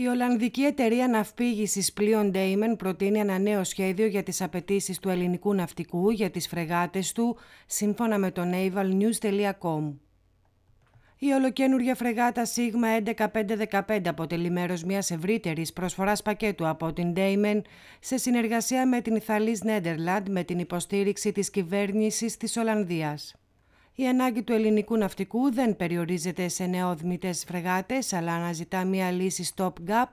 Η Ολλανδική εταιρεία ναυπήγησης πλοίων Ντέιμεν προτείνει ένα νέο σχέδιο για τις απαιτήσεις του ελληνικού ναυτικού για τις φρεγάτες του, σύμφωνα με το navalnews.com. Η ολοκένουργια φρεγάτα Σίγμα 11515 αποτελεί μέρος μιας ευρύτερης προσφοράς πακέτου από την Ντέιμεν σε συνεργασία με την Ιθαλή Νέντερλαντ με την υποστήριξη της κυβέρνησης της Ολλανδίας. Η ανάγκη του ελληνικού ναυτικού δεν περιορίζεται σε νεοδμητές φρεγάτες, αλλά αναζητά μια λύση stop-gap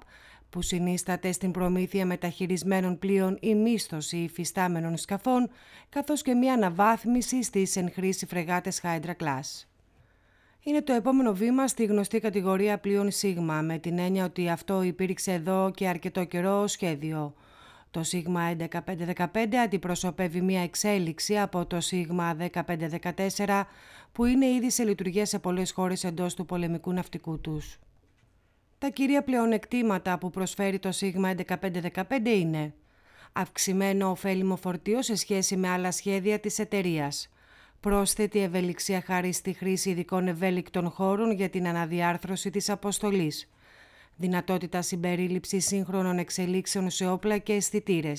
που συνίσταται στην προμήθεια μεταχειρισμένων πλοίων ή μίσθωση υφιστάμενων σκαφών, καθώς και μια αναβάθμιση στις εν χρήση φρεγάτες Hydra Class. Είναι το επόμενο βήμα στη γνωστή κατηγορία πλοίων Σίγμα, με την έννοια ότι αυτό υπήρξε εδώ και αρκετό καιρό σχέδιο. Το σίγμα 1515 αντιπροσωπεύει μια εξέλιξη από το σίγμα 1514 που είναι ήδη σε λειτουργία σε πολλές χώρες εντός του πολεμικού ναυτικού τους. Τα κυρία πλεονεκτήματα που προσφέρει το σίγμα 1515 είναι αυξημένο ωφέλιμο φορτίο σε σχέση με άλλα σχέδια της εταιρείας, πρόσθετη ευελιξία χάρη στη χρήση ειδικών ευέλικτων χώρων για την αναδιάρθρωση της αποστολής, δυνατότητα συμπερίληψης σύγχρονων εξελίξεων σε όπλα και αισθητήρες.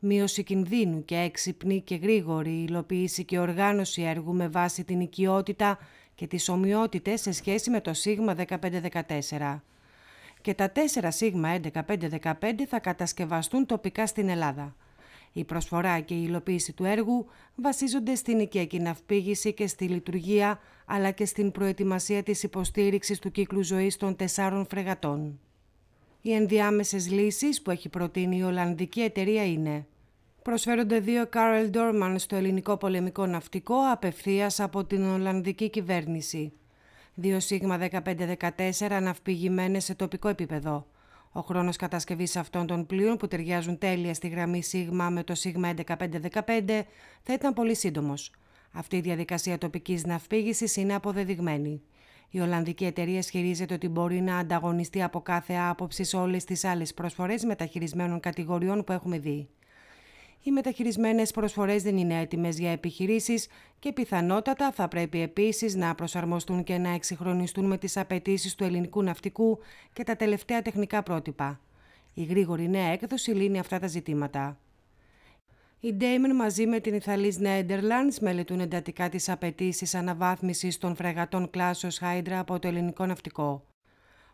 Μείωση κινδύνου και έξυπνη και γρήγορη υλοποίηση και οργάνωση έργου με βάση την οικειότητα και τις ομοιότητες σε σχέση με το ΣΥΓΜΑ 1514. Και τα 4 ΣΥΓΜΑ 11515 θα κατασκευαστούν τοπικά στην Ελλάδα. Η προσφορά και η υλοποίηση του έργου βασίζονται στην οικιακή ναυπήγηση και στη λειτουργία, αλλά και στην προετοιμασία της υποστήριξης του κύκλου ζωής των τεσσάρων φρεγατών. Οι ενδιάμεσες λύσεις που έχει προτείνει η Ολλανδική εταιρεία είναι Προσφέρονται δύο Carl Ντόρμαν στο ελληνικό πολεμικό ναυτικό απευθείας από την Ολλανδική κυβέρνηση. Δύο 1514 15-14 σε τοπικό επίπεδο. Ο χρόνος κατασκευής αυτών των πλοίων που ταιριάζουν τέλεια στη γραμμή ΣΥΓΜΑ με το ΣΥΓΜΑ 11515 θα ήταν πολύ σύντομος. Αυτή η διαδικασία τοπικής ναυπήγησης είναι αποδεδειγμένη. Η Ολλανδική εταιρεία ισχυρίζεται ότι μπορεί να ανταγωνιστεί από κάθε άποψη σε όλες τις άλλες προσφορές μεταχειρισμένων κατηγοριών που έχουμε δει οι μεταχειρισμένες προσφορές δεν είναι έτοιμες για επιχειρήσεις και πιθανότατα θα πρέπει επίσης να προσαρμοστούν και να εξυγχρονιστούν με τις απαιτήσεις του ελληνικού ναυτικού και τα τελευταία τεχνικά πρότυπα. Η γρήγορη νέα έκδοση λύνει αυτά τα ζητήματα. Οι Ντέιμεν μαζί με την Ιθαλής Εντερλάνς μελετούν εντατικά τις απαιτήσεις αναβάθμισης των φρεγατών κλάσεως Hydra από το ελληνικό ναυτικό.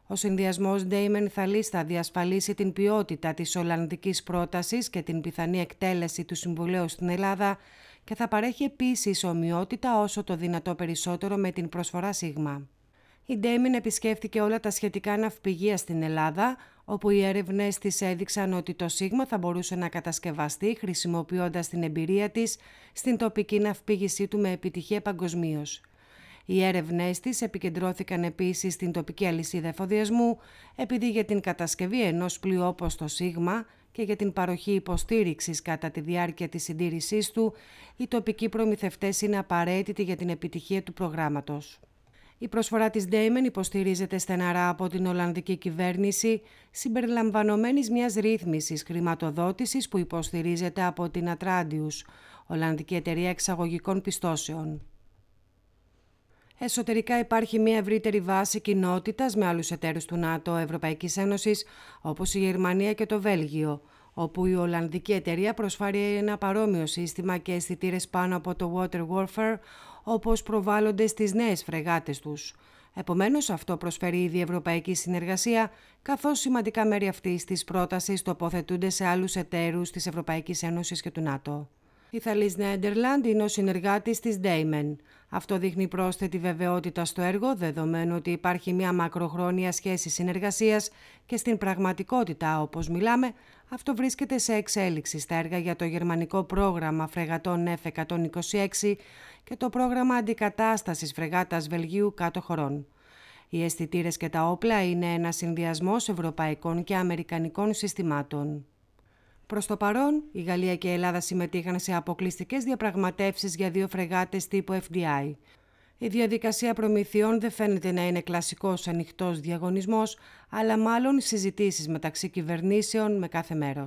Ο συνδυασμός Ντέιμεν θα θα διασφαλίσει την ποιότητα της Ολλανδικής πρότασης και την πιθανή εκτέλεση του Συμβουλίου στην Ελλάδα και θα παρέχει επίσης ομοιότητα όσο το δυνατό περισσότερο με την προσφορά ΣΥΓΜΑ. Η Ντέιμεν επισκέφθηκε όλα τα σχετικά ναυπηγεία στην Ελλάδα, όπου οι έρευνες της έδειξαν ότι το Σίγμα θα μπορούσε να κατασκευαστεί χρησιμοποιώντας την εμπειρία της στην τοπική ναυπήγησή του με επιτυχία παγκοσμίως. Οι έρευνε της επικεντρώθηκαν επίσης στην τοπική αλυσίδα εφοδιασμού, επειδή για την κατασκευή ενός πλοίου όπω το ΣΥΓΜΑ και για την παροχή υποστήριξης κατά τη διάρκεια της συντήρησής του, οι τοπικοί προμηθευτές είναι απαραίτητοι για την επιτυχία του προγράμματος. Η προσφορά της Ντέιμεν υποστηρίζεται στεναρά από την Ολλανδική κυβέρνηση, συμπεριλαμβανομένης μιας ρύθμισης χρηματοδότησης που υποστηρίζεται από την Ατράντιους, Ολλανδική Εταιρεία Εξαγωγικών Πιστώσεων. Εσωτερικά υπάρχει μια ευρύτερη βάση κοινότητας με άλλους εταίρους του ΝΑΤΟ, Ευρωπαϊκής Ένωσης, όπως η Γερμανία και το Βέλγιο, όπου η Ολλανδική εταιρεία προσφέρει ένα παρόμοιο σύστημα και αισθητήρες πάνω από το Water Warfare, όπως προβάλλονται στις νέες φρεγάτες τους. Επομένως, αυτό προσφέρει ήδη ευρωπαϊκή συνεργασία, καθώς σημαντικά μέρη αυτής της πρότασης τοποθετούνται σε άλλους εταίρους της Ευρωπαϊκής Ένωσης και του ΝΑΤΟ. Η Θαλής Νέντερλαντ είναι ο συνεργάτης της Ντέιμεν. Αυτό δείχνει πρόσθετη βεβαιότητα στο έργο, δεδομένου ότι υπάρχει μια μακροχρόνια σχέση συνεργασίας και στην πραγματικότητα, όπως μιλάμε, αυτό βρίσκεται σε εξέλιξη στα έργα για το γερμανικό πρόγραμμα φρεγατών F126 και το πρόγραμμα αντικατάστασης φρεγάτας Βελγίου κάτω χωρών. Οι αισθητήρες και τα όπλα είναι ένα συνδυασμός ευρωπαϊκών και αμερικανικών συστημάτων. Προς το παρόν, η Γαλλία και η Ελλάδα συμμετείχαν σε αποκλειστικές διαπραγματεύσεις για δύο φρεγάτες τύπου FDI. Η διαδικασία προμηθειών δεν φαίνεται να είναι κλασικός ανοιχτός διαγωνισμός, αλλά μάλλον συζητήσεις μεταξύ κυβερνήσεων με κάθε μέρος.